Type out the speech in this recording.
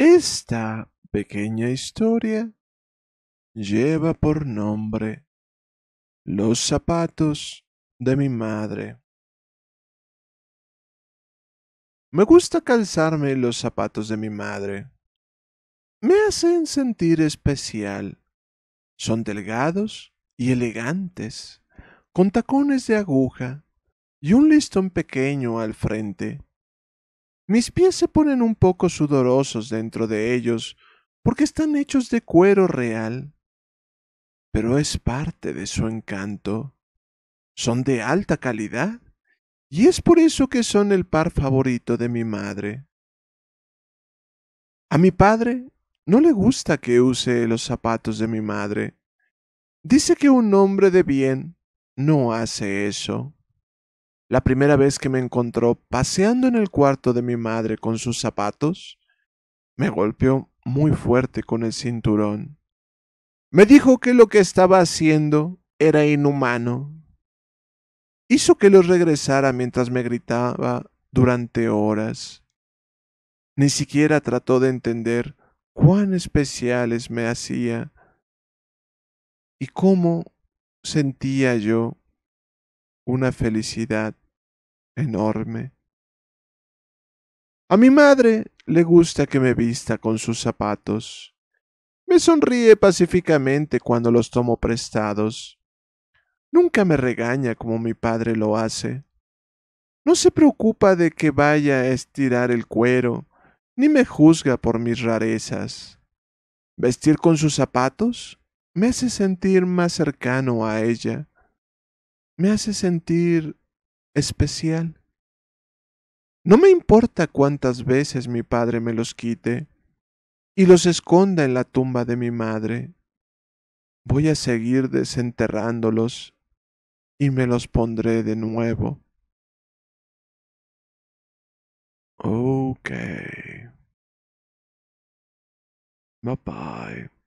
Esta pequeña historia lleva por nombre Los zapatos de mi madre. Me gusta calzarme los zapatos de mi madre. Me hacen sentir especial. Son delgados y elegantes, con tacones de aguja y un listón pequeño al frente mis pies se ponen un poco sudorosos dentro de ellos, porque están hechos de cuero real. Pero es parte de su encanto. Son de alta calidad, y es por eso que son el par favorito de mi madre. A mi padre no le gusta que use los zapatos de mi madre. Dice que un hombre de bien no hace eso. La primera vez que me encontró paseando en el cuarto de mi madre con sus zapatos, me golpeó muy fuerte con el cinturón. Me dijo que lo que estaba haciendo era inhumano. Hizo que lo regresara mientras me gritaba durante horas. Ni siquiera trató de entender cuán especiales me hacía y cómo sentía yo una felicidad enorme. A mi madre le gusta que me vista con sus zapatos. Me sonríe pacíficamente cuando los tomo prestados. Nunca me regaña como mi padre lo hace. No se preocupa de que vaya a estirar el cuero, ni me juzga por mis rarezas. Vestir con sus zapatos me hace sentir más cercano a ella. Me hace sentir especial. No me importa cuántas veces mi padre me los quite y los esconda en la tumba de mi madre. Voy a seguir desenterrándolos y me los pondré de nuevo. Ok. Bye bye.